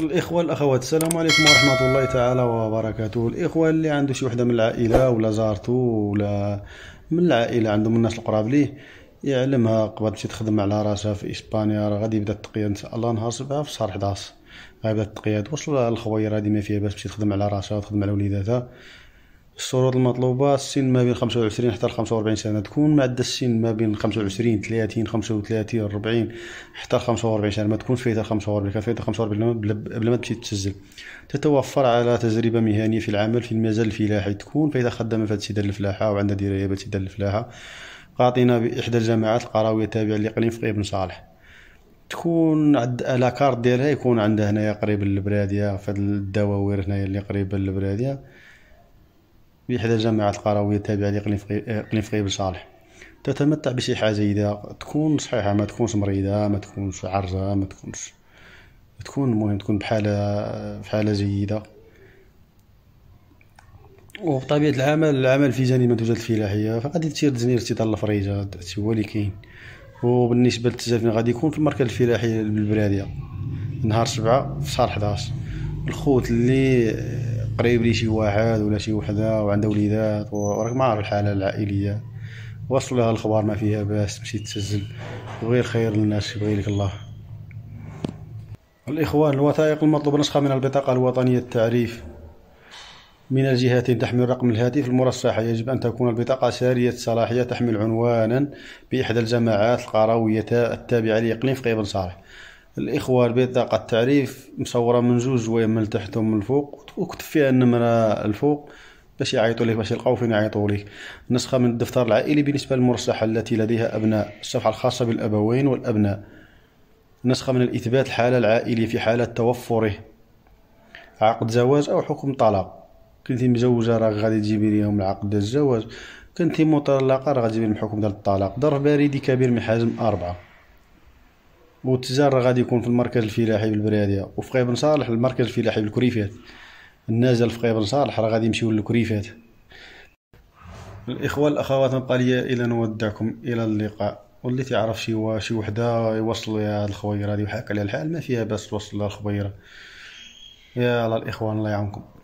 الاخوه الاخوات السلام عليكم ورحمه الله تعالى وبركاته الاخوه اللي عنده شي وحده من العائله ولا زارته ولا من العائله عندهم الناس القراب ليه يعلمها قبل تمشي تخدم على راسها في اسبانيا راه غادي يبدا التقياد ان شاء الله نهار سبعة في شهر 11 يبدا التقياد وصل الخويره هادي ما فيها باش تمشي تخدم على راسها وتخدم على وليداتها الشروط المطلوبة السن ما بين خمسة وعشرين حتى خمسة وأربعين سنة تكون معدة السن ما بين خمسة وعشرين ثلاثين خمسة وثلاثين ربعين حتى خمسة وأربعين سنة ما تكونش فيها خمسة وأربعين كان فايتة خمسة وأربعين قبل ما تمشي تسجل تتوفر على تجربة مهنية في العمل في المجال الفلاحي تكون فيها خدامة في هاد السيدان الفلاحة وعندها درايه دراية هاد ديال الفلاحة قاطينا بإحدى الجامعات القروية التابعة لإقليم فقيه بن صالح تكون عند لاكارت ديالها يكون عندها هنايا قريب للبرادية في هاد الدواوير هنايا اللي قريبة للبرادية بإحدى الجامعات القروية التابعة لقنيفقي بن صالح تتمتع بشي حاجة جيدة تكون صحيحة ما تكونش مريضة ما تكونش عرجة ما تكونش تكون مهم تكون بحالة بحالة جيدة وبطبيعة العمل العمل في جانب منتوجات الفلاحية فغادي تسير تزنير استيطان الفريجة هادشي هو اللي كاين وبالنسبة للتزافين غادي يكون في المركز الفلاحي بالبرادية نهار سبعة في شهر حداش الخوت اللي قريب لي شي واحد ولا شي وحده وعندها وليدات وراك ما عارف الحاله العائليه وصل لها الخبر ما فيها باس تمشي تسجل وغير خير للناس يبغي لك الله الإخوان الوثائق المطلوب نسخة من البطاقة الوطنية التعريف من الجهتين تحمل رقم الهاتف المرصحة يجب أن تكون البطاقة سارية الصلاحية تحمل عنوانا بإحدى الجماعات القروية التابعة لإقليم فقي صالح الاخوه البطاقه التعريف مصوره من جوج زوايا من تحت ومن الفوق وكتب فيها النمره الفوق باش يعيطوا ليك باش يلقاو فين يعيطوا ليك نسخه من الدفتر العائلي بالنسبه للمرشحه التي لديها ابناء الصفحه الخاصه بالابوين والابناء نسخه من الاثبات الحاله العائلي في حاله توفره عقد زواج او حكم طلاق كنتي مزوجه راه غادي تجيبي ليهم العقد ديال الزواج كنتي مطلقه راه غادي تجيبي ليهم الحكم ديال الطلاق ظرف بريدي كبير من حجم أربعة والتجارة غادي يكون في المركز الفلاحي بالبراديه وفي بن صالح المركز الفلاحي بالكريفات النازل في بن صالح راه غادي يمشيو للكريفات الاخوه الاخوات نبقى ليا الى نودعكم الى اللقاء واللي تعرف شي شي وحده يوصل لها الخويره هذه وحاك عليها الحال ما فيها باس توصل لها الخويره يا الله الاخوان الله يعاونكم